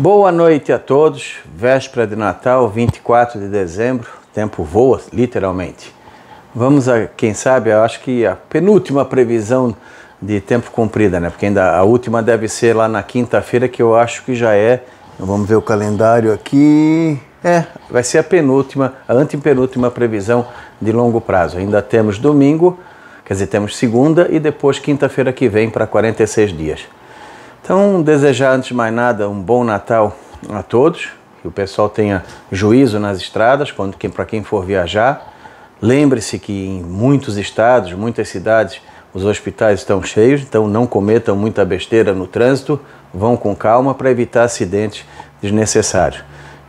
Boa noite a todos. Véspera de Natal, 24 de dezembro. O tempo voa, literalmente. Vamos a, quem sabe, eu acho que a penúltima previsão de tempo cumprida, né? Porque ainda a última deve ser lá na quinta-feira, que eu acho que já é. Então, vamos ver o calendário aqui. É, vai ser a penúltima, a antepenúltima previsão de longo prazo. Ainda temos domingo, quer dizer, temos segunda e depois quinta-feira que vem para 46 dias. Então, desejar antes de mais nada um bom Natal a todos, que o pessoal tenha juízo nas estradas quando quem para quem for viajar. Lembre-se que em muitos estados, muitas cidades, os hospitais estão cheios, então não cometam muita besteira no trânsito, vão com calma para evitar acidentes desnecessários.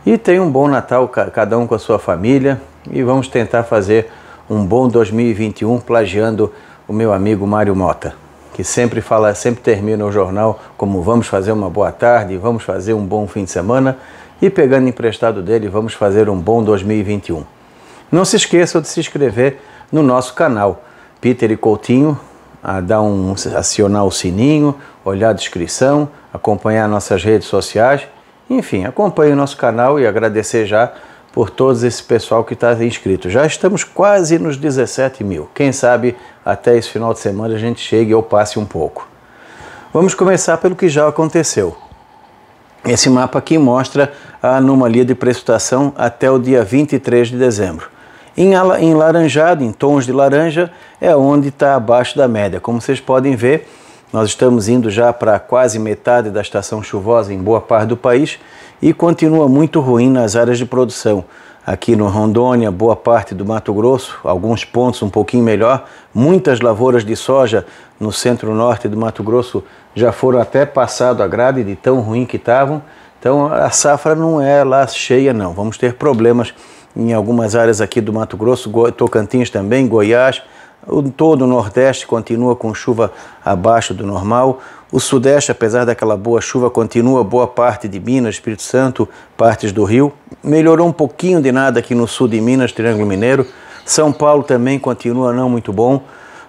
E tenha um bom Natal cada um com a sua família e vamos tentar fazer um bom 2021 plagiando o meu amigo Mário Mota que sempre fala, sempre termina o jornal como vamos fazer uma boa tarde, vamos fazer um bom fim de semana e pegando emprestado dele, vamos fazer um bom 2021. Não se esqueça de se inscrever no nosso canal Peter e Coutinho, a dar um acionar o sininho, olhar a descrição, acompanhar nossas redes sociais, enfim, acompanhe o nosso canal e agradecer já por todos esse pessoal que está inscrito. Já estamos quase nos 17 mil. Quem sabe até esse final de semana a gente chegue ou passe um pouco. Vamos começar pelo que já aconteceu. Esse mapa aqui mostra a anomalia de precipitação até o dia 23 de dezembro. Em, em laranjado, em tons de laranja, é onde está abaixo da média. Como vocês podem ver, nós estamos indo já para quase metade da estação chuvosa em boa parte do país e continua muito ruim nas áreas de produção. Aqui no Rondônia, boa parte do Mato Grosso, alguns pontos um pouquinho melhor, muitas lavouras de soja no centro-norte do Mato Grosso já foram até passado a grade de tão ruim que estavam. Então a safra não é lá cheia não. Vamos ter problemas em algumas áreas aqui do Mato Grosso, Tocantins também, Goiás, todo o Nordeste continua com chuva abaixo do normal. O Sudeste, apesar daquela boa chuva continua, boa parte de Minas, Espírito Santo, partes do Rio. Melhorou um pouquinho de nada aqui no sul de Minas, Triângulo Mineiro. São Paulo também continua não muito bom.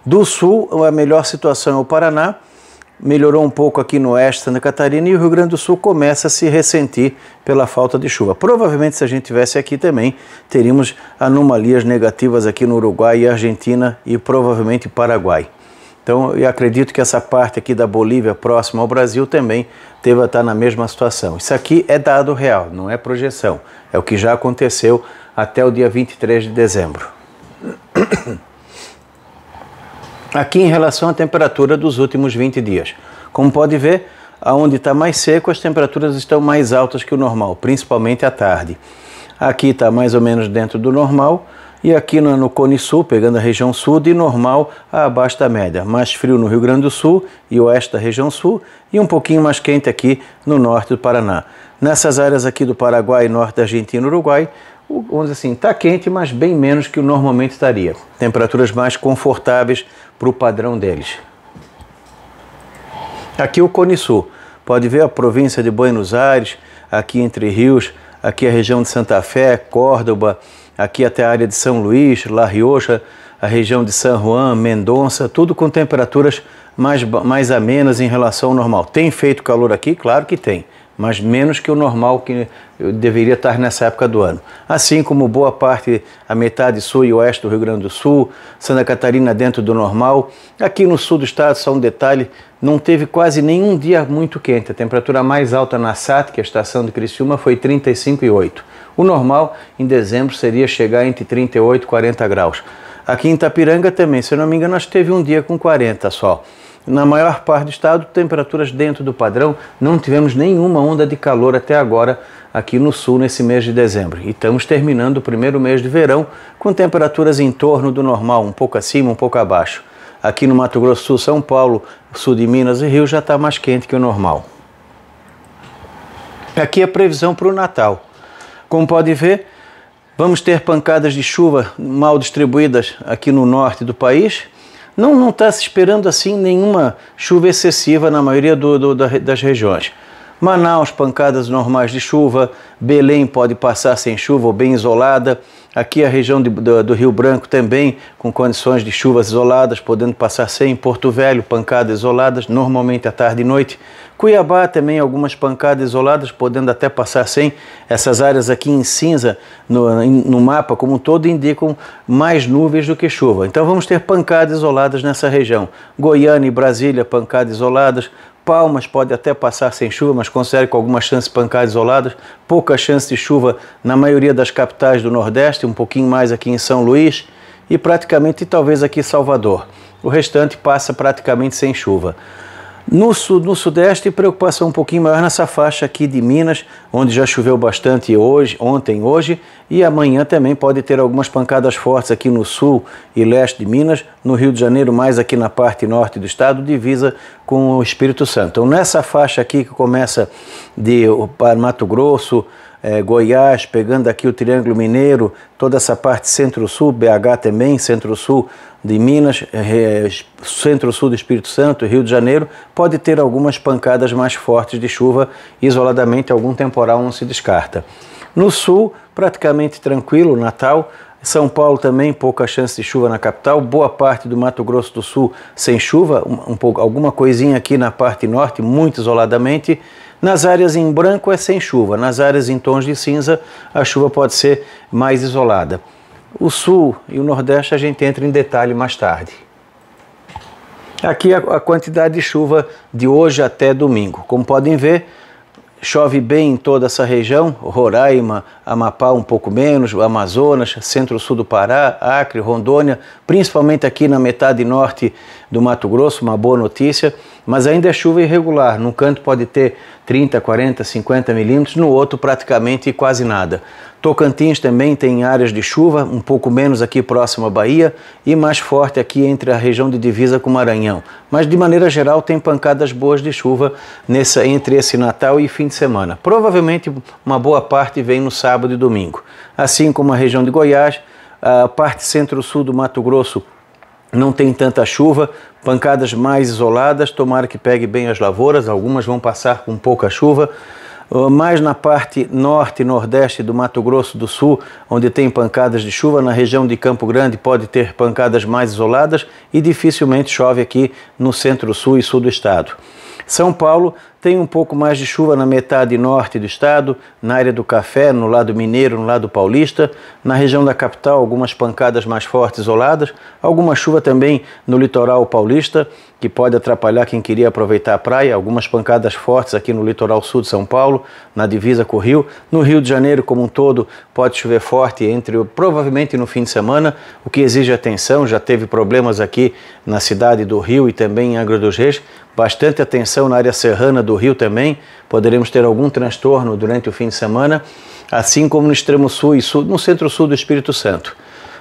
Do Sul, a melhor situação é o Paraná. Melhorou um pouco aqui no oeste, Santa Catarina, e o Rio Grande do Sul começa a se ressentir pela falta de chuva. Provavelmente, se a gente tivesse aqui também, teríamos anomalias negativas aqui no Uruguai e Argentina e provavelmente Paraguai. Então, eu acredito que essa parte aqui da Bolívia, próxima ao Brasil, também teve a estar na mesma situação. Isso aqui é dado real, não é projeção. É o que já aconteceu até o dia 23 de dezembro. Aqui em relação à temperatura dos últimos 20 dias. Como pode ver, aonde está mais seco, as temperaturas estão mais altas que o normal, principalmente à tarde. Aqui está mais ou menos dentro do normal, e aqui no, no, Cone Sul, pegando a região sul, de normal a abaixo da média. Mais frio no Rio Grande do Sul e oeste da região sul e um pouquinho mais quente aqui no norte do Paraná. Nessas áreas aqui do Paraguai, norte da Argentina e Uruguai, vamos dizer assim, está quente, mas bem menos que normalmente estaria. Temperaturas mais confortáveis para o padrão deles. Aqui o Cone Sul. Pode ver a província de Buenos Aires, aqui entre rios, aqui a região de Santa Fé, Córdoba, aqui até a área de São Luís, La Rioja, a região de San Juan, Mendonça, tudo com temperaturas mais, mais amenas em relação ao normal. Tem feito calor aqui? Claro que tem, mas menos que o normal que deveria estar nessa época do ano. Assim como boa parte, a metade sul e oeste do Rio Grande do Sul, Santa Catarina dentro do normal. Aqui no sul do estado, só um detalhe, não teve quase nenhum dia muito quente. A temperatura mais alta na SAT, que é a estação de Criciúma, foi 35,8 o normal em dezembro seria chegar entre 38 e 40 graus. Aqui em Itapiranga também, se não me engano, acho que teve um dia com 40 só. Na maior parte do estado, temperaturas dentro do padrão, não tivemos nenhuma onda de calor até agora aqui no sul nesse mês de dezembro. E estamos terminando o primeiro mês de verão com temperaturas em torno do normal, um pouco acima, um pouco abaixo. Aqui no Mato Grosso Sul, São Paulo, sul de Minas e Rio já está mais quente que o normal. Aqui a previsão para o Natal. Como pode ver, vamos ter pancadas de chuva mal distribuídas aqui no norte do país. Não está se esperando assim nenhuma chuva excessiva na maioria do, do, das regiões. Manaus, pancadas normais de chuva. Belém pode passar sem chuva ou bem isolada. Aqui a região de, do, do, Rio Branco também, com condições de chuvas isoladas, podendo passar sem. Porto Velho, pancadas isoladas, normalmente à tarde e noite. Cuiabá também algumas pancadas isoladas, podendo até passar sem essas áreas aqui em cinza no, no mapa como um todo indicam mais nuvens do que chuva. Então vamos ter pancadas isoladas nessa região. Goiânia e Brasília, pancadas isoladas. Palmas pode até passar sem chuva, mas considere com alguma chance de pancadas isoladas, pouca chance de chuva na maioria das capitais do Nordeste, um pouquinho mais aqui em São Luís e praticamente talvez aqui Salvador. O restante passa praticamente sem chuva. No sul, no sudeste, preocupação um pouquinho maior nessa faixa aqui de Minas, onde já choveu bastante hoje, ontem, hoje e amanhã também pode ter algumas pancadas fortes aqui no sul e leste de Minas, no Rio de Janeiro, mais aqui na parte norte do estado, divisa com o Espírito Santo. Então, nessa faixa aqui que começa de Mato Grosso, é, Goiás, pegando aqui o Triângulo Mineiro, toda essa parte centro-sul, BH também, centro-sul, de Minas, centro-sul do Espírito Santo, Rio de Janeiro, pode ter algumas pancadas mais fortes de chuva, isoladamente algum temporal não se descarta. No sul, praticamente tranquilo, Natal, são Paulo também pouca chance de chuva na capital, boa parte do Mato Grosso do Sul sem chuva, um pouco, alguma coisinha aqui na parte norte, muito isoladamente. Nas áreas em branco é sem chuva, nas áreas em tons de cinza a chuva pode ser mais isolada. O Sul e o Nordeste a gente entra em detalhe mais tarde. Aqui a, quantidade de chuva de hoje até domingo. Como podem ver, chove bem em toda essa região, Roraima, Amapá um pouco menos, Amazonas, centro-sul do Pará, Acre, Rondônia, principalmente aqui na metade norte do Mato Grosso, uma boa notícia, mas ainda é chuva irregular. Num canto pode ter 30, 40, 50 milímetros, no outro praticamente quase nada. Tocantins também tem áreas de chuva, um pouco menos aqui próximo à Bahia e mais forte aqui entre a região de divisa com o Maranhão. Mas de maneira geral tem pancadas boas de chuva nessa, entre esse Natal e fim de semana. Provavelmente uma boa parte vem no sábado sábado e domingo. Assim como a região de Goiás, a parte centro-sul do Mato Grosso não tem tanta chuva, pancadas mais isoladas, tomara que pegue bem as lavouras, algumas vão passar com pouca chuva. Ah, mais na parte norte e nordeste do Mato Grosso do Sul, onde tem pancadas de chuva, na região de Campo Grande pode ter pancadas mais isoladas e dificilmente chove aqui no centro-sul e sul do estado. São Paulo tem um pouco mais de chuva na metade norte do estado, na área do Café, no lado mineiro, no lado paulista. Na região da capital, algumas pancadas mais fortes isoladas. Alguma chuva também no litoral paulista que pode atrapalhar quem queria aproveitar a praia, algumas pancadas fortes aqui no litoral sul de São Paulo, na divisa com o Rio. No Rio de Janeiro, como um todo, pode chover forte entre provavelmente no fim de semana, o que exige atenção. Já teve problemas aqui na cidade do Rio e também em Angra dos Reis. Bastante atenção na área serrana do Rio também. Poderemos ter algum transtorno durante o fim de semana, assim como no extremo sul e sul, no centro-sul do Espírito Santo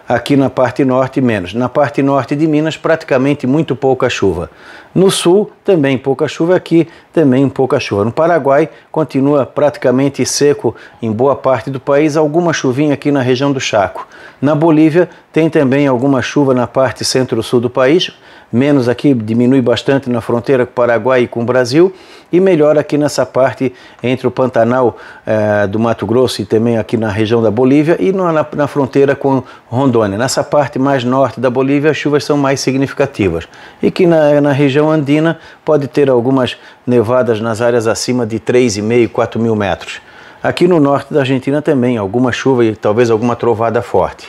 aqui na parte norte menos. Na parte norte de Minas, praticamente muito pouca chuva. No sul, também pouca chuva, aqui também pouca chuva. No Paraguai, continua praticamente seco em boa parte do país, alguma chuvinha aqui na região do Chaco. Na Bolívia, tem também alguma chuva na parte centro-sul do país, menos aqui, diminui bastante na fronteira com o Paraguai e com o Brasil, e melhor aqui nessa parte entre o Pantanal eh, do Mato Grosso e também aqui na região da Bolívia e na, na fronteira com Rondônia. Nessa parte mais norte da Bolívia, as chuvas são mais significativas. E que na, na região andina pode ter algumas nevadas nas áreas acima de 3,5, 4 mil metros. Aqui no norte da Argentina também, alguma chuva e talvez alguma trovada forte.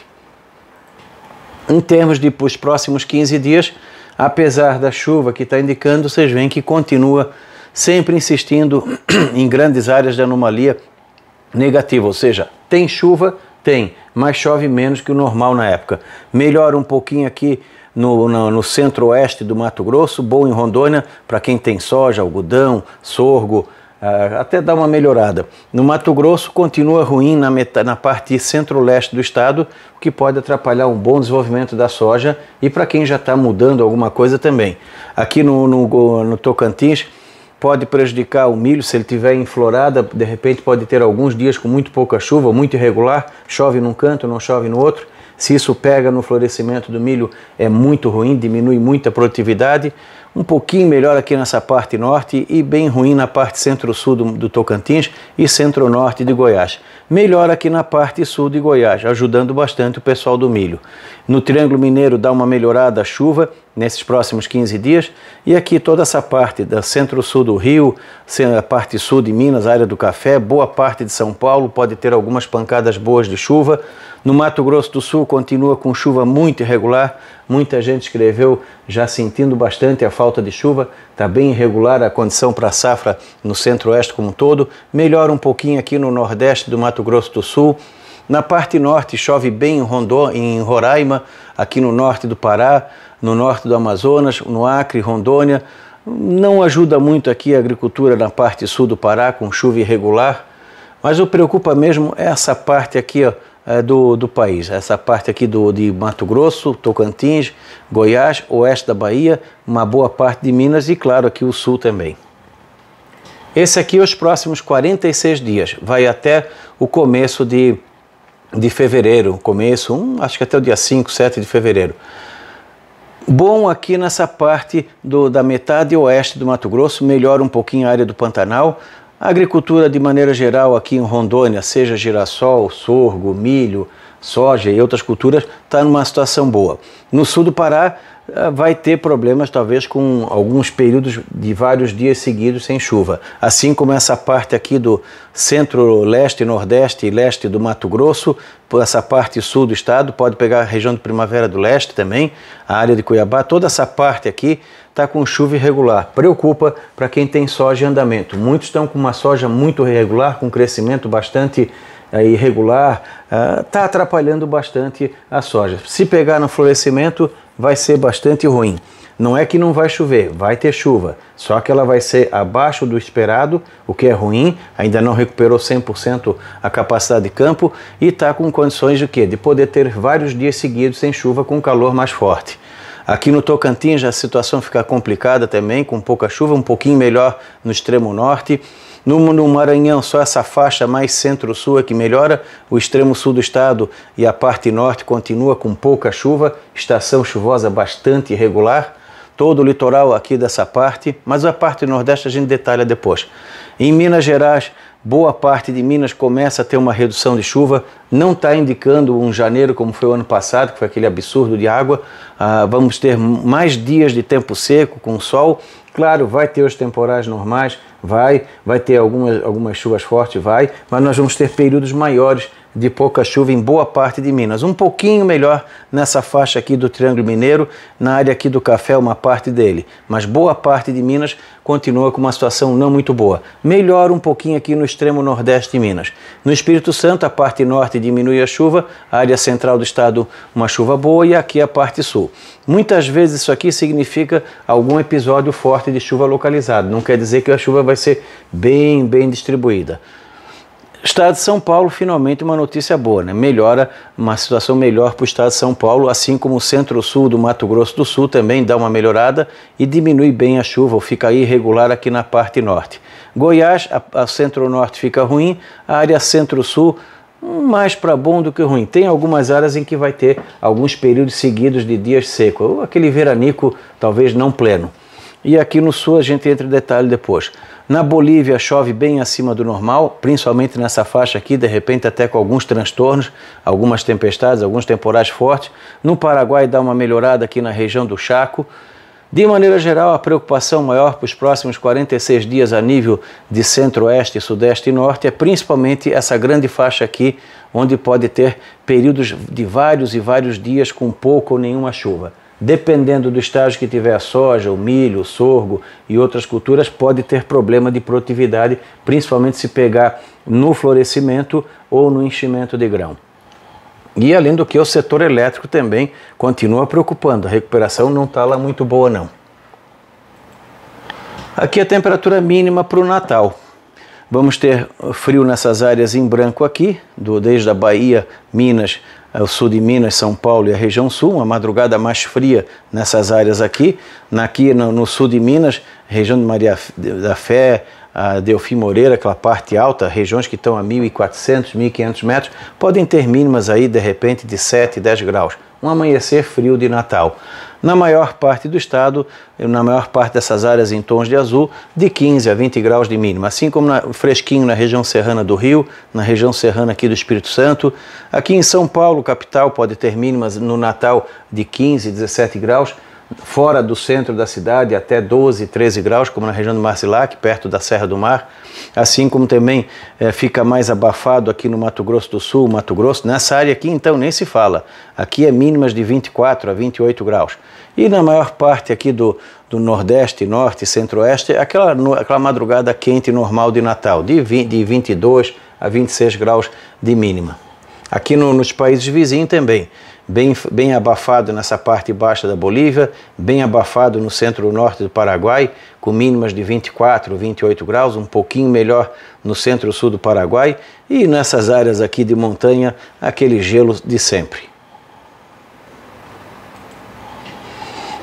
Em termos de os próximos 15 dias, apesar da chuva que está indicando, vocês veem que continua sempre insistindo em grandes áreas de anomalia negativa, ou seja, tem chuva, tem, mas chove menos que o normal na época. Melhora um pouquinho aqui no, no, no centro-oeste do Mato Grosso, bom em Rondônia, para quem tem soja, algodão, sorgo, uh, até dá uma melhorada. No Mato Grosso continua ruim na, meta, na parte centro-leste do estado, o que pode atrapalhar um bom desenvolvimento da soja e para quem já está mudando alguma coisa também. Aqui no, no, no Tocantins pode prejudicar o milho se ele tiver em florada, de repente pode ter alguns dias com muito pouca chuva, muito irregular, chove num canto, não chove no outro. Se isso pega no florescimento do milho, é muito ruim, diminui muito a produtividade. Um pouquinho melhor aqui nessa parte norte e bem ruim na parte centro-sul do, do Tocantins e centro-norte de Goiás melhor aqui na parte sul de Goiás, ajudando bastante o pessoal do milho. No Triângulo Mineiro dá uma melhorada a chuva nesses próximos 15 dias e aqui toda essa parte da centro-sul do Rio, a parte sul de Minas, área do café, boa parte de São Paulo pode ter algumas pancadas boas de chuva. No Mato Grosso do Sul continua com chuva muito irregular, muita gente escreveu já sentindo bastante a falta de chuva. Está bem irregular a condição para a safra no centro-oeste como um todo, melhora um pouquinho aqui no nordeste do Mato Grosso do Sul. Na parte norte chove bem em, Rondô, em Roraima, aqui no norte do Pará, no norte do Amazonas, no Acre, Rondônia. Não ajuda muito aqui a agricultura na parte sul do Pará, com chuva irregular, mas o preocupa mesmo é essa parte aqui, ó, é, do, do país. Essa parte aqui do, de Mato Grosso, Tocantins, Goiás, oeste da Bahia, uma boa parte de Minas e, claro, aqui o sul também. Esse aqui, os próximos 46 dias, vai até o começo de, de fevereiro, começo, um, acho que até o dia 5, 7 de fevereiro. Bom aqui nessa parte do, da metade oeste do Mato Grosso, melhora um pouquinho a área do Pantanal, a agricultura, de maneira geral, aqui em Rondônia, seja girassol, sorgo, milho, soja e outras culturas, está numa situação boa. No sul do Pará, eh, vai ter problemas talvez com alguns períodos de vários dias seguidos sem chuva. Assim como essa parte aqui do centro-leste, nordeste e leste do Mato Grosso, essa parte sul do estado, pode pegar a região de Primavera do Leste também, a área de Cuiabá, toda essa parte aqui está com chuva irregular. Preocupa para quem tem soja em andamento. Muitos estão com uma soja muito irregular, com crescimento bastante irregular está ah, atrapalhando bastante a soja. Se pegar no florescimento, vai ser bastante ruim. Não é que não vai chover, vai ter chuva, só que ela vai ser abaixo do esperado, o que é ruim, ainda não recuperou 100% a capacidade de campo e está com condições de quê? De poder ter vários dias seguidos sem chuva com calor mais forte. Aqui no Tocantins a situação fica complicada também, com pouca chuva, um pouquinho melhor no extremo norte. No, no Maranhão, só essa faixa mais centro-sul é que melhora. O extremo sul do estado e a parte norte continua com pouca chuva, estação chuvosa bastante irregular. Todo o litoral aqui dessa parte, mas a parte nordeste a gente detalha depois. Em Minas Gerais, boa parte de Minas começa a ter uma redução de chuva, não está indicando um janeiro como foi o ano passado, que foi aquele absurdo de água. Ah, vamos ter mais dias de tempo seco, com sol. Claro, vai ter os temporais normais, vai, vai ter algumas, algumas chuvas fortes, vai, mas nós vamos ter períodos maiores de pouca chuva em boa parte de Minas. Um pouquinho melhor nessa faixa aqui do Triângulo Mineiro, na área aqui do café, uma parte dele. Mas boa parte de Minas continua com uma situação não muito boa. Melhor um pouquinho aqui no extremo nordeste de Minas. No Espírito Santo, a parte norte diminui a chuva, a área central do estado uma chuva boa e aqui a parte sul. Muitas vezes isso aqui significa algum episódio forte de chuva localizado. Não quer dizer que a chuva vai ser bem, bem distribuída. Estado de São Paulo, finalmente uma notícia boa, né? Melhora, uma situação melhor para o Estado de São Paulo, assim como o centro-sul do Mato Grosso do Sul também dá uma melhorada e diminui bem a chuva, ou fica irregular aqui na parte norte. Goiás, a, a centro-norte fica ruim, a área centro-sul hum, mais para bom do que ruim. Tem algumas áreas em que vai ter alguns períodos seguidos de dias secos, ou aquele veranico talvez não pleno. E aqui no sul a gente entra em detalhe depois. Na Bolívia chove bem acima do normal, principalmente nessa faixa aqui, de repente até com alguns transtornos, algumas tempestades, alguns temporais fortes. No Paraguai dá uma melhorada aqui na região do Chaco. De maneira geral, a preocupação maior para os próximos 46 dias a nível de centro-oeste, sudeste e norte é principalmente essa grande faixa aqui, onde pode ter períodos de vários e vários dias com pouco ou nenhuma chuva dependendo do estágio que tiver a soja, o milho, o sorgo e outras culturas, pode ter problema de produtividade, principalmente se pegar no florescimento ou no enchimento de grão. E além do que, o setor elétrico também continua preocupando, a recuperação não está lá muito boa não. Aqui a temperatura mínima para o Natal. Vamos ter frio nessas áreas em branco aqui, do, desde a Bahia, Minas, é o sul de Minas, São Paulo e a região sul, uma madrugada mais fria nessas áreas aqui. Aqui no, no sul de Minas, região de Maria da Fé, a Delfim Moreira, aquela parte alta, regiões que estão a 1.400, 1.500 metros, podem ter mínimas aí de repente de 7, 10 graus um amanhecer frio de Natal. Na maior parte do estado, na maior parte dessas áreas em tons de azul, de 15 a 20 graus de mínima, assim como na, fresquinho na região serrana do Rio, na região serrana aqui do Espírito Santo. Aqui em São Paulo, capital, pode ter mínimas no Natal de 15, 17 graus fora do centro da cidade até 12, 13 graus, como na região do Marcilac, perto da Serra do Mar, assim como também é, fica mais abafado aqui no Mato Grosso do Sul, Mato Grosso, nessa área aqui então nem se fala, aqui é mínimas de 24 a 28 graus. E na maior parte aqui do, do Nordeste, Norte, Centro-Oeste, aquela, aquela madrugada quente normal de Natal, de, 20, de 22 a 26 graus de mínima. Aqui no, nos países vizinhos também bem, bem abafado nessa parte baixa da Bolívia, bem abafado no centro-norte do Paraguai, com mínimas de 24, 28 graus, um pouquinho melhor no centro-sul do Paraguai e nessas áreas aqui de montanha, aquele gelo de sempre.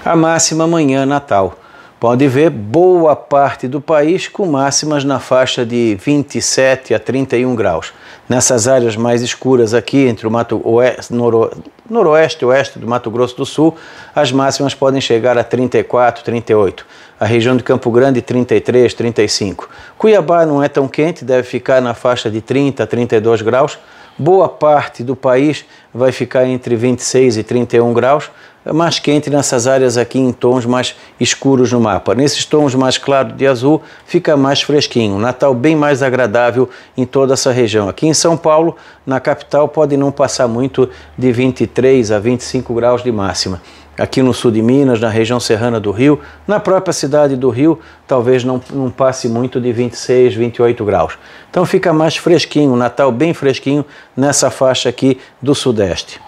A máxima amanhã, Natal pode ver boa parte do país com máximas na faixa de 27 a 31 graus. Nessas áreas mais escuras aqui, entre o Mato Oeste, noro, Noroeste e Oeste do Mato Grosso do Sul, as máximas podem chegar a 34, 38. A região de Campo Grande, 33, 35. Cuiabá não é tão quente, deve ficar na faixa de 30, a 32 graus boa parte do país vai ficar entre 26 e 31 graus, mais quente nessas áreas aqui em tons mais escuros no mapa. Nesses tons mais claros de azul fica mais fresquinho, Natal bem mais agradável em toda essa região. Aqui em São Paulo, na capital, pode não passar muito de 23 a 25 graus de máxima aqui no sul de Minas, na região serrana do Rio, na própria cidade do Rio, talvez não, não, passe muito de 26, 28 graus. Então fica mais fresquinho, Natal bem fresquinho nessa faixa aqui do sudeste.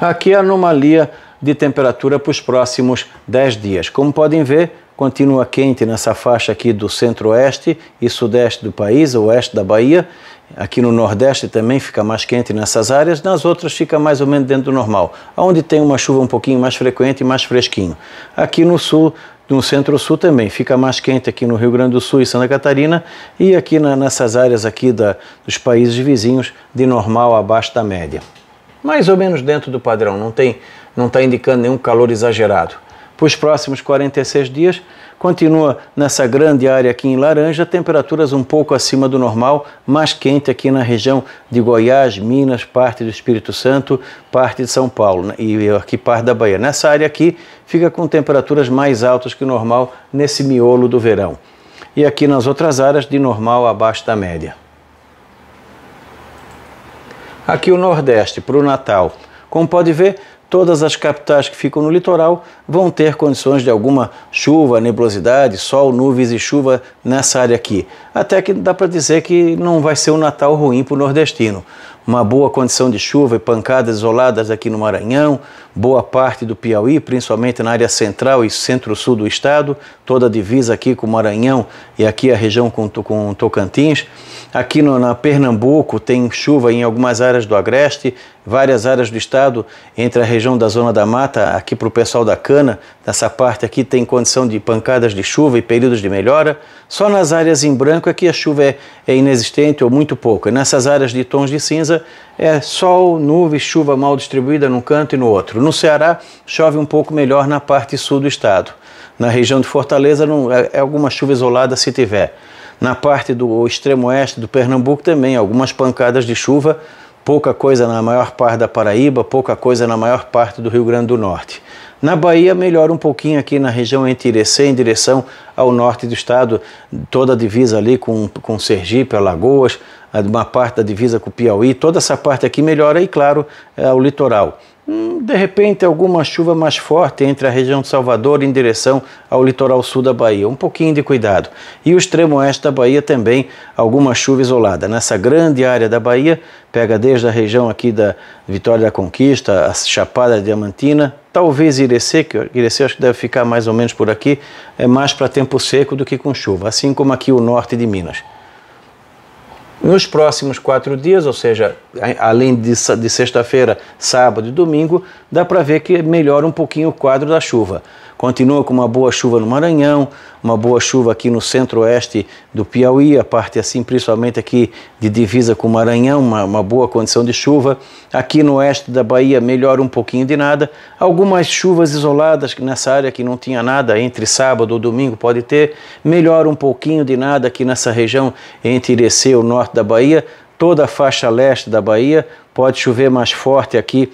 Aqui é a anomalia de temperatura para os próximos 10 dias. Como podem ver, continua quente nessa faixa aqui do centro-oeste e sudeste do país, oeste da Bahia, Aqui no Nordeste também fica mais quente nessas áreas, nas outras fica mais ou menos dentro do normal. Onde tem uma chuva um pouquinho mais frequente e mais fresquinho. Aqui no Sul, no Centro-Sul também, fica mais quente aqui no Rio Grande do Sul e Santa Catarina e aqui na, nessas áreas aqui da, dos países vizinhos de normal abaixo da média. Mais ou menos dentro do padrão, não tem, não está indicando nenhum calor exagerado. Para os próximos 46 dias, Continua nessa grande área aqui em laranja, temperaturas um pouco acima do normal, mais quente aqui na região de Goiás, Minas, parte do Espírito Santo, parte de São Paulo né, e aqui parte da Bahia. Nessa área aqui fica com temperaturas mais altas que o normal nesse miolo do verão. E aqui nas outras áreas de normal abaixo da média. Aqui o Nordeste para o Natal. Como pode ver, todas as capitais que ficam no litoral vão ter condições de alguma chuva, nebulosidade, sol, nuvens e chuva nessa área aqui. Até que dá para dizer que não vai ser um Natal ruim para o nordestino. Uma boa condição de chuva e pancadas isoladas aqui no Maranhão, boa parte do Piauí, principalmente na área central e centro-sul do estado, toda a divisa aqui com o Maranhão e aqui a região com, com Tocantins. Aqui no, na Pernambuco tem chuva em algumas áreas do Agreste, várias áreas do estado, entre a região da Zona da Mata, aqui para o pessoal da Cana, nessa parte aqui tem condição de pancadas de chuva e períodos de melhora. Só nas áreas em branco aqui é a chuva é, é inexistente ou muito pouca. Nessas áreas de tons de cinza é sol, nuvem, chuva mal distribuída num canto e no outro. No Ceará, chove um pouco melhor na parte sul do estado. Na região de Fortaleza, não, é, é alguma chuva isolada se tiver. Na parte do extremo oeste do Pernambuco também, algumas pancadas de chuva, pouca coisa na maior parte da Paraíba, pouca coisa na maior parte do Rio Grande do Norte. Na Bahia, melhora um pouquinho aqui na região entre Irecê, em direção ao norte do estado, toda a divisa ali com, com Sergipe, Alagoas, uma parte da divisa com o Piauí, toda essa parte aqui melhora e, claro, é, o litoral. Hum, de repente alguma chuva mais forte entre a região de Salvador em direção ao litoral sul da Bahia. Um pouquinho de cuidado. E o extremo oeste da Bahia também alguma chuva isolada. Nessa grande área da Bahia, pega desde a região aqui da Vitória da Conquista, a Chapada Diamantina, talvez Irecê, que Irecê acho que deve ficar mais ou menos por aqui, é mais para tempo seco do que com chuva, assim como aqui o norte de Minas. Nos próximos quatro dias, ou seja, além de, de sexta-feira, sábado e domingo, dá para ver que melhora um pouquinho o quadro da chuva. Continua com uma boa chuva no Maranhão, uma boa chuva aqui no centro-oeste do Piauí, a parte assim, principalmente aqui de divisa com o Maranhão, uma, uma boa condição de chuva. Aqui no oeste da Bahia, melhora um pouquinho de nada. Algumas chuvas isoladas nessa área que não tinha nada, entre sábado ou domingo pode ter. Melhora um pouquinho de nada aqui nessa região entre Irecê e o norte da Bahia. Toda a faixa leste da Bahia pode chover mais forte aqui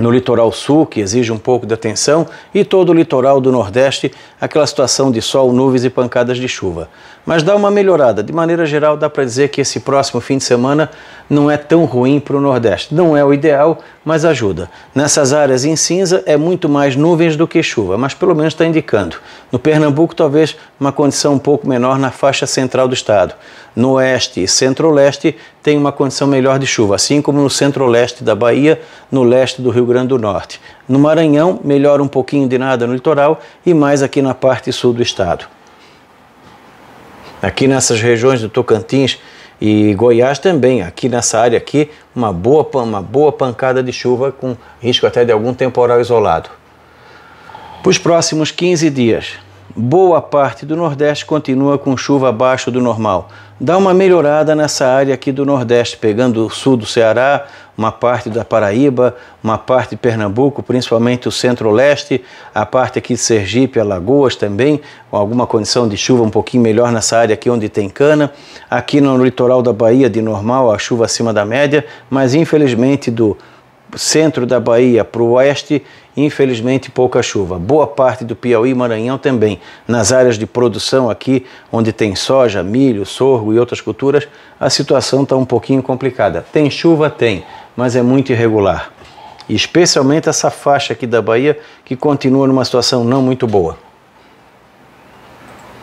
no litoral sul, que exige um pouco de atenção, e todo o litoral do Nordeste, aquela situação de sol, nuvens e pancadas de chuva mas dá uma melhorada. De maneira geral, dá para dizer que esse próximo fim de semana não é tão ruim para o Nordeste. Não é o ideal, mas ajuda. Nessas áreas em cinza é muito mais nuvens do que chuva, mas pelo menos está indicando. No Pernambuco, talvez uma condição um pouco menor na faixa central do estado. No oeste e centro oeste tem uma condição melhor de chuva, assim como no centro oeste da Bahia, no leste do Rio Grande do Norte. No Maranhão, melhora um pouquinho de nada no litoral e mais aqui na parte sul do estado. Aqui nessas regiões do Tocantins e Goiás também, aqui nessa área aqui, uma boa, uma boa pancada de chuva com risco até de algum temporal isolado. Para os próximos 15 dias, boa parte do Nordeste continua com chuva abaixo do normal. Dá uma melhorada nessa área aqui do Nordeste, pegando o sul do Ceará, uma parte da Paraíba, uma parte de Pernambuco, principalmente o centro-leste, a parte aqui de Sergipe, Alagoas também, com alguma condição de chuva um pouquinho melhor nessa área aqui onde tem cana. Aqui no litoral da Bahia, de normal, a chuva acima da média, mas infelizmente do centro da Bahia para o oeste infelizmente pouca chuva. Boa parte do Piauí e Maranhão também. Nas áreas de produção aqui, onde tem soja, milho, sorgo e outras culturas, a situação está um pouquinho complicada. Tem chuva? Tem, mas é muito irregular. especialmente essa faixa aqui da Bahia, que continua numa situação não muito boa.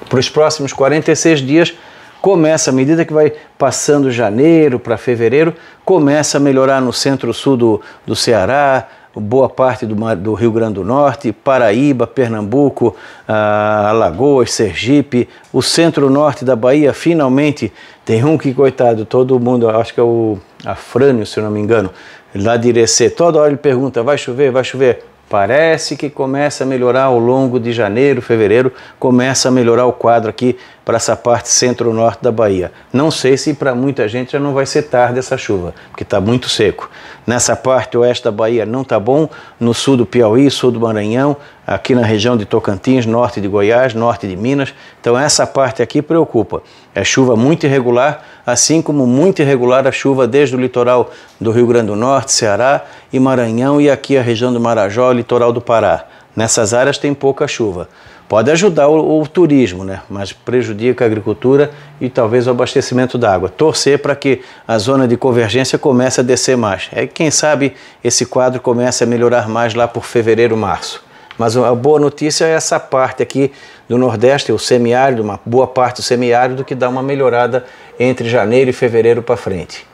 Para os próximos 46 dias, começa, à medida que vai passando janeiro para fevereiro, começa a melhorar no centro-sul do, do Ceará, boa parte do, do, Rio Grande do Norte, Paraíba, Pernambuco, ah, Alagoas, Sergipe, o centro-norte da Bahia, finalmente tem um que, coitado, todo mundo, acho que é o Afrânio, se não me engano, lá de Irecê, toda hora ele pergunta, vai chover, vai chover? Parece que começa a melhorar ao longo de janeiro, fevereiro, começa a melhorar o quadro aqui para essa parte centro-norte da Bahia. Não sei se para muita gente já não vai ser tarde essa chuva, porque está muito seco. Nessa parte oeste da Bahia não está bom, no sul do Piauí, sul do Maranhão, aqui na região de Tocantins, norte de Goiás, norte de Minas. Então essa parte aqui preocupa. É chuva muito irregular, assim como muito irregular a chuva desde o litoral do Rio Grande do Norte, Ceará e Maranhão e aqui a região do Marajó litoral do Pará. Nessas áreas tem pouca chuva. Pode ajudar o, o turismo, né? mas prejudica a agricultura e talvez o abastecimento da água. Torcer para que a zona de convergência comece a descer mais. É quem sabe esse quadro comece a melhorar mais lá por fevereiro, março. Mas a boa notícia é essa parte aqui do Nordeste, o semiárido, uma boa parte do semiárido que dá uma melhorada entre janeiro e fevereiro para frente.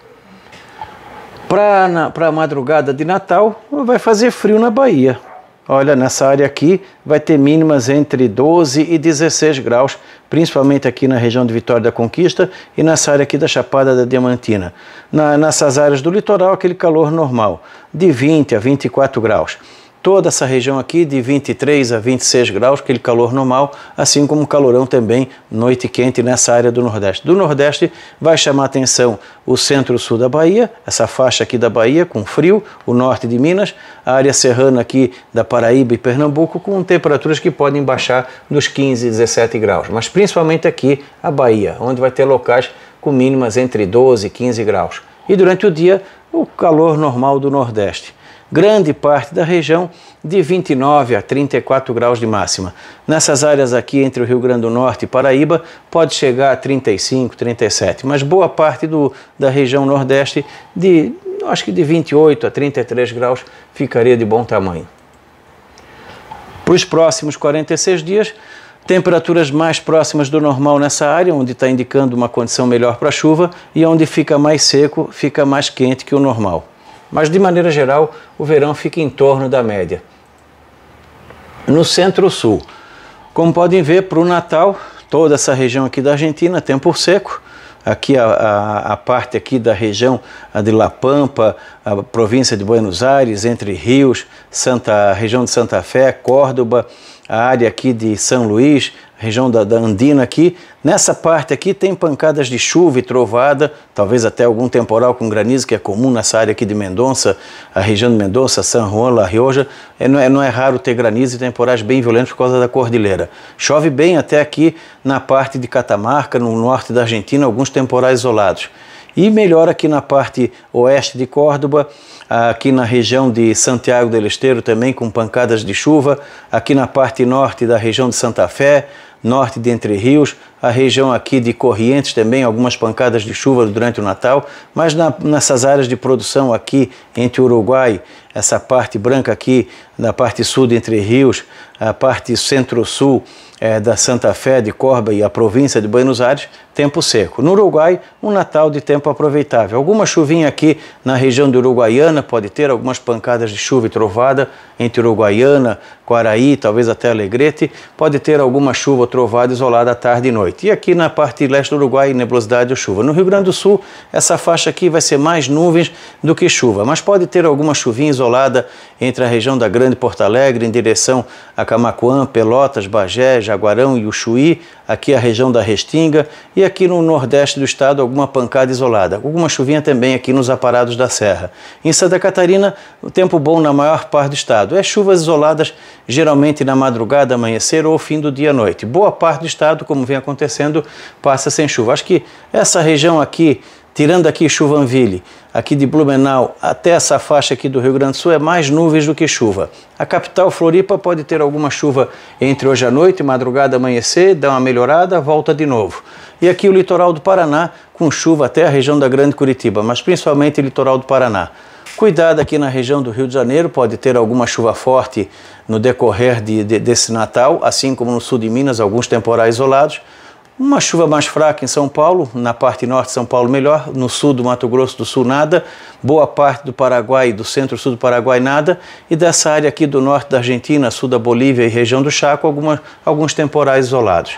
Para a madrugada de Natal, vai fazer frio na Bahia. Olha, nessa área aqui vai ter mínimas entre 12 e 16 graus, principalmente aqui na região de Vitória da Conquista e nessa área aqui da Chapada da Diamantina. Na, nessas áreas do litoral, aquele calor normal, de 20 a 24 graus toda essa região aqui de 23 a 26 graus, aquele calor normal, assim como calorão também, noite quente nessa área do Nordeste. Do Nordeste vai chamar atenção o centro-sul da Bahia, essa faixa aqui da Bahia com frio, o norte de Minas, a área serrana aqui da Paraíba e Pernambuco com temperaturas que podem baixar nos 15 e 17 graus, mas principalmente aqui a Bahia, onde vai ter locais com mínimas entre 12 e 15 graus. E durante o dia, o calor normal do Nordeste grande parte da região de 29 a 34 graus de máxima. Nessas áreas aqui entre o Rio Grande do Norte e Paraíba pode chegar a 35, 37, mas boa parte do, da região nordeste de acho que de 28 a 33 graus ficaria de bom tamanho. Para os próximos 46 dias, Temperaturas mais próximas do normal nessa área, onde está indicando uma condição melhor para chuva, e onde fica mais seco, fica mais quente que o normal mas de maneira geral o verão fica em torno da média. No centro-sul, como podem ver, para o Natal, toda essa região aqui da Argentina, tempo seco, aqui a, a, a, parte aqui da região de La Pampa, a província de Buenos Aires, entre rios, Santa, região de Santa Fé, Córdoba, a área aqui de São Luís, região da, da, Andina aqui. Nessa parte aqui tem pancadas de chuva e trovada, talvez até algum temporal com granizo, que é comum nessa área aqui de Mendonça, a região de Mendonça, San Juan, La Rioja. É, não, é, não é raro ter granizo e temporais bem violentos por causa da cordilheira. Chove bem até aqui na parte de Catamarca, no norte da Argentina, alguns temporais isolados. E melhor aqui na parte oeste de Córdoba, aqui na região de Santiago del Esteiro também com pancadas de chuva, aqui na parte norte da região de Santa Fé, norte de Entre Rios, a região aqui de Corrientes também, algumas pancadas de chuva durante o Natal, mas na, nessas áreas de produção aqui entre Uruguai, essa parte branca aqui, na parte sul de Entre Rios, a parte centro-sul é, da Santa Fé de Corba e a província de Buenos Aires, tempo seco. No Uruguai, um Natal de tempo aproveitável. Alguma chuvinha aqui na região de Uruguaiana, pode ter algumas pancadas de chuva e trovada entre Uruguaiana, Quaraí, talvez até Alegrete, pode ter alguma chuva trovada isolada à tarde e noite noite. E aqui na parte leste do Uruguai, nebulosidade ou chuva. No Rio Grande do Sul, essa faixa aqui vai ser mais nuvens do que chuva, mas pode ter alguma chuvinha isolada entre a região da Grande Porto Alegre, em direção a Camacuã, Pelotas, Bagé, Jaguarão e Uxuí, aqui a região da Restinga e aqui no nordeste do estado alguma pancada isolada, alguma chuvinha também aqui nos aparados da serra. Em Santa Catarina, o tempo bom na maior parte do estado. É chuvas isoladas, geralmente na madrugada, amanhecer ou fim do dia à noite. Boa parte do estado, como vem acontecendo, passa sem chuva. Acho que essa região aqui tirando aqui Chuvanville, aqui de Blumenau até essa faixa aqui do Rio Grande do Sul, é mais nuvens do que chuva. A capital Floripa pode ter alguma chuva entre hoje à noite, madrugada, amanhecer, dá uma melhorada, volta de novo. E aqui o litoral do Paraná, com chuva até a região da Grande Curitiba, mas principalmente o litoral do Paraná. Cuidado aqui na região do Rio de Janeiro, pode ter alguma chuva forte no decorrer de, de, desse Natal, assim como no sul de Minas, alguns temporais isolados. Uma chuva mais fraca em São Paulo, na parte norte de São Paulo melhor, no sul do Mato Grosso do Sul nada, boa parte do Paraguai e do centro-sul do Paraguai nada, e dessa área aqui do norte da Argentina, sul da Bolívia e região do Chaco, alguma, alguns temporais isolados.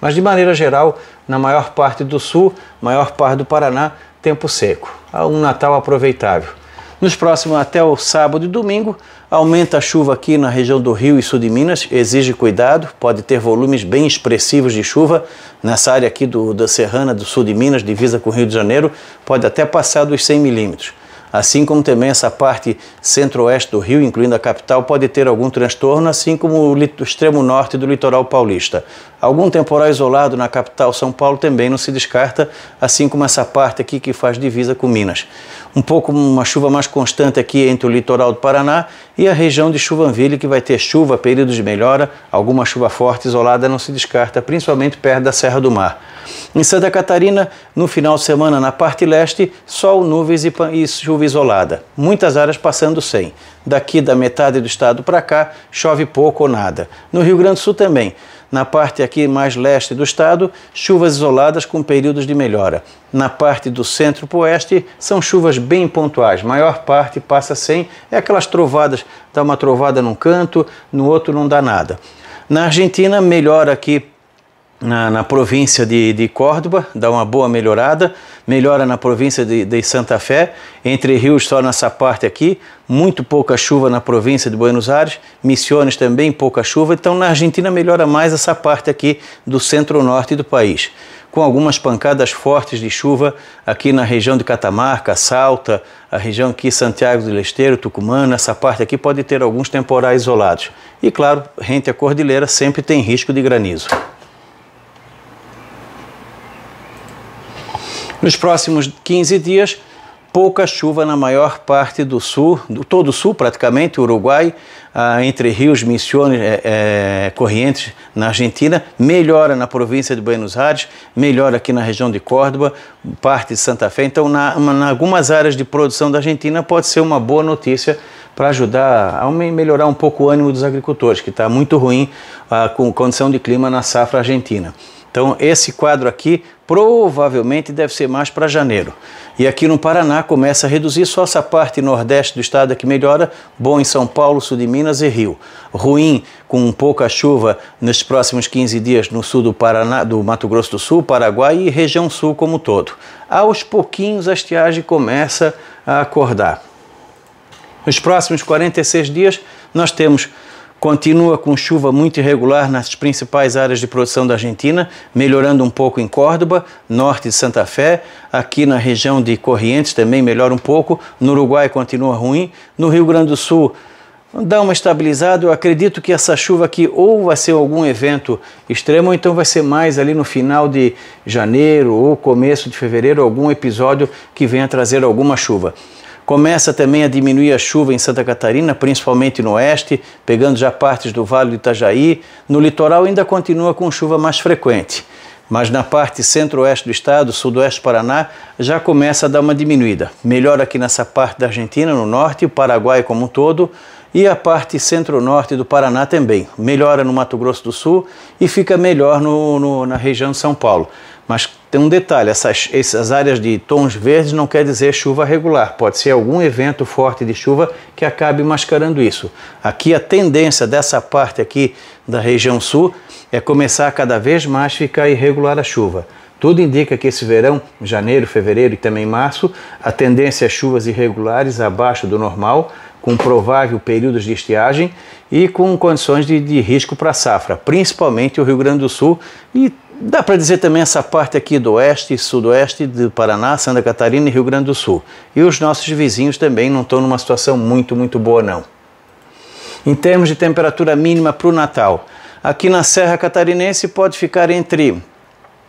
Mas de maneira geral, na maior parte do sul, maior parte do Paraná, tempo seco. Um Natal aproveitável. Nos próximos, até o sábado e domingo, Aumenta a chuva aqui na região do Rio e Sul de Minas, exige cuidado, pode ter volumes bem expressivos de chuva nessa área aqui do, da Serrana, do Sul de Minas, divisa com o Rio de Janeiro, pode até passar dos 100 milímetros. Assim como também essa parte centro-oeste do Rio, incluindo a capital, pode ter algum transtorno, assim como o extremo norte do litoral paulista. Algum temporal isolado na capital São Paulo também não se descarta, assim como essa parte aqui que faz divisa com Minas. Um pouco uma chuva mais constante aqui entre o litoral do Paraná e a região de Chuvanville, que vai ter chuva, períodos de melhora, alguma chuva forte isolada não se descarta, principalmente perto da Serra do Mar. Em Santa Catarina, no final de semana, na parte leste, sol, nuvens e, e chuva isolada. Muitas áreas passando sem. Daqui da metade do estado para cá, chove pouco ou nada. No Rio Grande do Sul também. Na parte aqui mais leste do estado, chuvas isoladas com períodos de melhora. Na parte do centro para oeste, são chuvas bem pontuais. Maior parte passa sem, é aquelas trovadas, dá uma trovada num canto, no outro não dá nada. Na Argentina, melhora aqui na, na província de, de Córdoba, dá uma boa melhorada melhora na província de, de Santa Fé, entre rios só nessa parte aqui, muito pouca chuva na província de Buenos Aires, Missiones também pouca chuva, então na Argentina melhora mais essa parte aqui do centro-norte do país com algumas pancadas fortes de chuva aqui na região de Catamarca, Salta, a região aqui Santiago do Lesteiro, Tucumã, essa parte aqui pode ter alguns temporais isolados. E claro, rente à cordilheira sempre tem risco de granizo. Nos próximos 15 dias, pouca chuva na maior parte do sul, do todo o sul praticamente, Uruguai, ah, entre rios, Misiones, é, é, Corrientes, na Argentina, melhora na província de Buenos Aires, melhora aqui na região de Córdoba, parte de Santa Fé. Então, na, na algumas áreas de produção da Argentina, pode ser uma boa notícia para ajudar a melhorar um pouco o ânimo dos agricultores, que está muito ruim ah, com condição de clima na safra argentina. Então, esse quadro aqui provavelmente deve ser mais para janeiro. E aqui no Paraná começa a reduzir só essa parte nordeste do estado que melhora, bom em São Paulo, sul de Minas e Rio. Ruim com pouca chuva nos próximos 15 dias no sul do Paraná, do Mato Grosso do Sul, Paraguai e região sul como todo. Aos pouquinhos a estiagem começa a acordar. Nos próximos 46 dias nós temos Continua com chuva muito irregular nas principais áreas de produção da Argentina, melhorando um pouco em Córdoba, norte de Santa Fé, aqui na região de Corrientes também melhora um pouco, no Uruguai continua ruim, no Rio Grande do Sul dá uma estabilizada. Eu acredito que essa chuva aqui ou vai ser algum evento extremo, ou então vai ser mais ali no final de janeiro ou começo de fevereiro, algum episódio que venha trazer alguma chuva. Começa também a diminuir a chuva em Santa Catarina, principalmente no oeste, pegando já partes do Vale do Itajaí. No litoral ainda continua com chuva mais frequente, mas na parte centro-oeste do estado, sudoeste do Paraná, já começa a dar uma diminuída. Melhor aqui nessa parte da Argentina, no norte, o Paraguai como um todo, e a parte centro-norte do Paraná também. Melhora no Mato Grosso do Sul e fica melhor no, no, na região de São Paulo. Mas tem um detalhe: essas, essas áreas de tons verdes não quer dizer chuva regular, pode ser algum evento forte de chuva que acabe mascarando isso. Aqui a tendência dessa parte aqui da região sul é começar a cada vez mais ficar irregular a chuva. Tudo indica que esse verão, janeiro, fevereiro e também março, a tendência é chuvas irregulares abaixo do normal, com provável períodos de estiagem e com condições de, de risco para a safra, principalmente o Rio Grande do Sul e Dá para dizer também essa parte aqui do oeste e sudoeste do Paraná, Santa Catarina e Rio Grande do Sul. E os nossos vizinhos também não estão numa situação muito, muito boa, não. Em termos de temperatura mínima para o Natal, aqui na Serra Catarinense pode ficar entre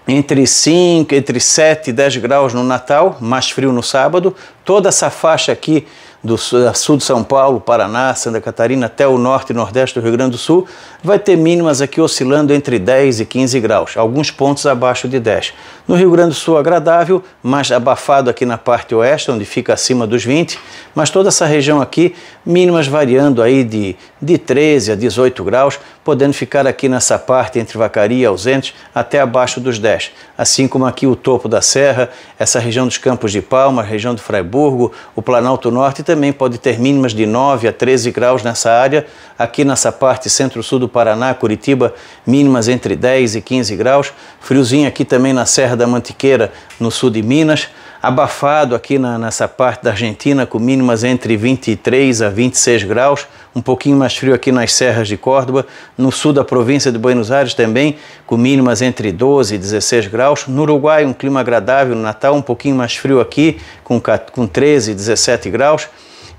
entre 5, entre 7 e 10 graus no Natal, mais frio no sábado. Toda essa faixa aqui do sul de São Paulo, Paraná, Santa Catarina, até o norte e nordeste do Rio Grande do Sul, vai ter mínimas aqui oscilando entre 10 e 15 graus, alguns pontos abaixo de 10. No Rio Grande do Sul, agradável, mas abafado aqui na parte oeste, onde fica acima dos 20, mas toda essa região aqui, mínimas variando aí de, de 13 a 18 graus, podendo ficar aqui nessa parte entre Vacaria e Ausentes até abaixo dos 10, assim como aqui o topo da serra, essa região dos Campos de Palma, região do Freiburgo, o Planalto Norte também pode ter mínimas de 9 a 13 graus nessa área. Aqui nessa parte centro-sul do Paraná, Curitiba, mínimas entre 10 e 15 graus. Friozinho aqui também na Serra da Mantiqueira, no sul de Minas abafado aqui na, nessa parte da Argentina, com mínimas entre 23 a 26 graus, um pouquinho mais frio aqui nas serras de Córdoba, no sul da província de Buenos Aires também, com mínimas entre 12 e 16 graus, no Uruguai um clima agradável, no Natal um pouquinho mais frio aqui, com, com 13 e 17 graus,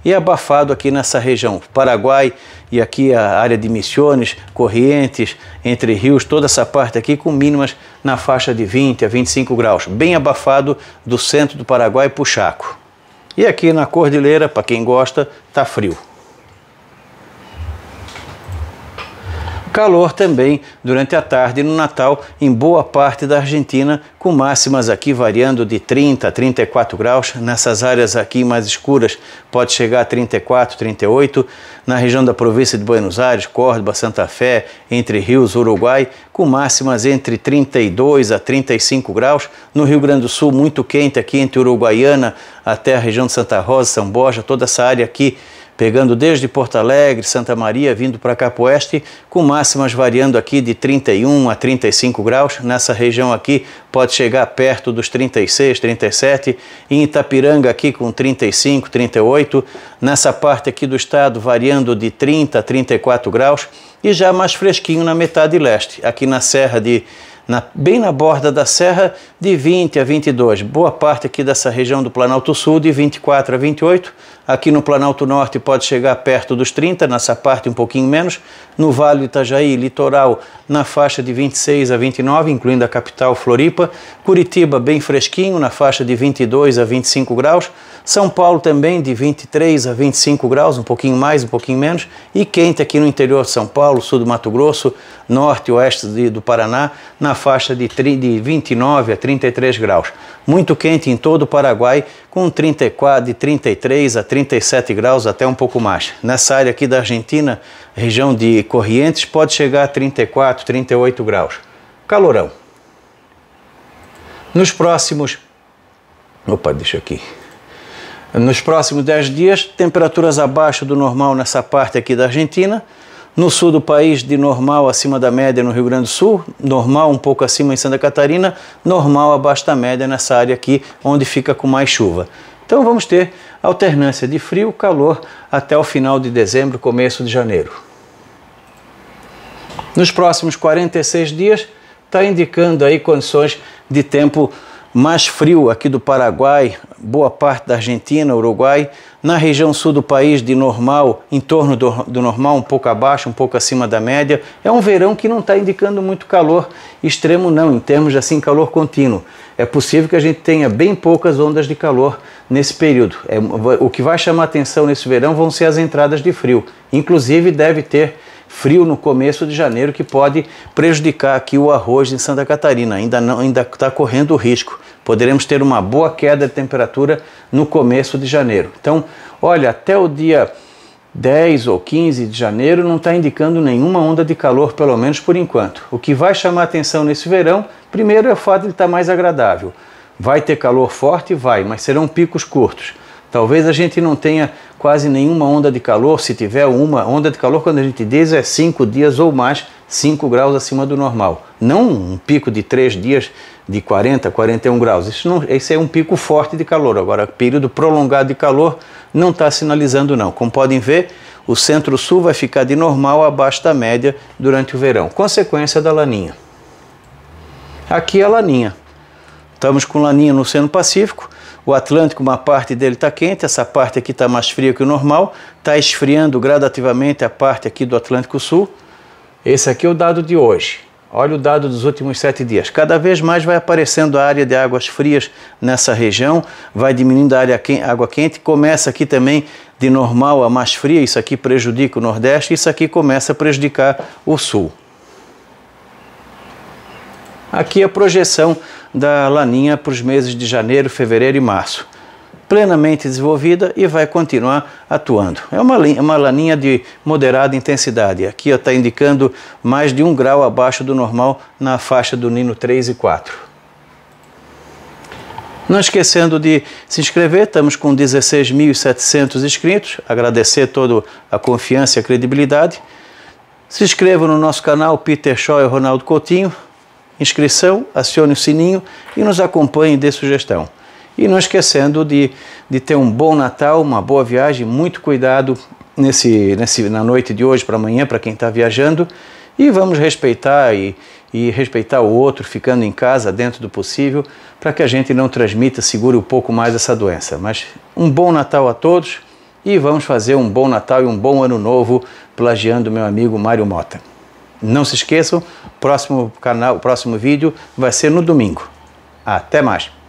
e abafado aqui nessa região, Paraguai, e aqui a área de Missões, Corrientes, Entre Rios, toda essa parte aqui com mínimas na faixa de 20 a 25 graus, bem abafado do centro do Paraguai para o Chaco. E aqui na Cordilheira, para quem gosta, tá frio. Calor também durante a tarde no Natal em boa parte da Argentina, com máximas aqui variando de 30 a 34 graus. Nessas áreas aqui mais escuras pode chegar a 34, 38. Na região da província de Buenos Aires, Córdoba, Santa Fé, Entre Rios, Uruguai, com máximas entre 32 a 35 graus. No Rio Grande do Sul, muito quente aqui entre Uruguaiana até a região de Santa Rosa, São Borja, toda essa área aqui pegando desde Porto Alegre, Santa Maria, vindo para Capo Oeste, com máximas variando aqui de 31 a 35 graus. Nessa região aqui pode chegar perto dos 36, 37. Em Itapiranga aqui com 35, 38. Nessa parte aqui do estado variando de 30 a 34 graus. E já mais fresquinho na metade leste, aqui na Serra de na, bem na borda da serra, de 20 a 22. Boa parte aqui dessa região do Planalto Sul, de 24 a 28. Aqui no Planalto Norte pode chegar perto dos 30, nessa parte um pouquinho menos. No Vale do Itajaí, litoral, na faixa de 26 a 29, incluindo a capital Floripa. Curitiba, bem fresquinho, na faixa de 22 a 25 graus. São Paulo também de 23 a 25 graus, um pouquinho mais, um pouquinho menos. E quente aqui no interior de São Paulo, sul do Mato Grosso, norte e oeste de, do Paraná, na faixa de, de 29 a 33 graus. Muito quente em todo o Paraguai, com 34, de 33 a 33. 37 graus, até um pouco mais. Nessa área aqui da Argentina, região de Corrientes, pode chegar a 34, 38 graus. Calorão. Nos próximos. Opa, deixa aqui. Nos próximos 10 dias, temperaturas abaixo do normal nessa parte aqui da Argentina. No sul do país, de normal acima da média no Rio Grande do Sul, normal um pouco acima em Santa Catarina, normal abaixo da média nessa área aqui, onde fica com mais chuva. Então vamos ter alternância de frio, calor até o final de dezembro, começo de janeiro. Nos próximos 46 dias, está indicando aí condições de tempo mais frio aqui do Paraguai, boa parte da Argentina, Uruguai, na região sul do país de normal, em torno do, do normal, um pouco abaixo, um pouco acima da média. É um verão que não está indicando muito calor extremo não, em termos de assim calor contínuo é possível que a gente tenha bem poucas ondas de calor nesse período. É, o que vai chamar atenção nesse verão vão ser as entradas de frio. Inclusive, deve ter frio no começo de janeiro que pode prejudicar aqui o arroz em Santa Catarina. Ainda não, ainda está correndo o risco. Poderemos ter uma boa queda de temperatura no começo de janeiro. Então, olha, até o dia 10 ou 15 de janeiro não está indicando nenhuma onda de calor, pelo menos por enquanto. O que vai chamar atenção nesse verão, primeiro é o fato de estar tá mais agradável. Vai ter calor forte? Vai, mas serão picos curtos. Talvez a gente não tenha quase nenhuma onda de calor, se tiver uma onda de calor, quando a gente diz é 5 dias ou mais, 5 graus acima do normal. Não um pico de 3 dias de 40, 41 graus. Isso não, esse é um pico forte de calor. Agora, período prolongado de calor, não está sinalizando não. Como podem ver, o centro-sul vai ficar de normal abaixo da média durante o verão. Consequência da laninha. Aqui é a laninha. Estamos com laninha no Oceano Pacífico. O Atlântico, uma parte dele está quente, essa parte aqui está mais fria que o normal. Está esfriando gradativamente a parte aqui do Atlântico Sul. Esse aqui é o dado de hoje. Olha o dado dos últimos sete dias. Cada vez mais vai aparecendo a área de águas frias nessa região, vai diminuindo a área quente, água quente, começa aqui também de normal a mais fria, isso aqui prejudica o Nordeste, isso aqui começa a prejudicar o Sul. Aqui a projeção da laninha para os meses de janeiro, fevereiro e março plenamente desenvolvida e vai continuar atuando. É uma, uma laninha de moderada intensidade. Aqui está indicando mais de um grau abaixo do normal na faixa do Nino 3 e 4. Não esquecendo de se inscrever, estamos com 16.700 inscritos. Agradecer toda a confiança e a credibilidade. Se inscreva no nosso canal Peter Shaw e Ronaldo Coutinho. Inscrição, acione o sininho e nos acompanhe de sugestão. E não esquecendo de, de ter um bom Natal, uma boa viagem, muito cuidado nesse, nesse na noite de hoje para amanhã, para quem está viajando. E vamos respeitar e, e respeitar o outro, ficando em casa dentro do possível, para que a gente não transmita, segure um pouco mais essa doença. Mas um bom Natal a todos e vamos fazer um bom Natal e um bom Ano Novo, plagiando meu amigo Mário Mota. Não se esqueçam, próximo canal, próximo vídeo vai ser no domingo. Até mais.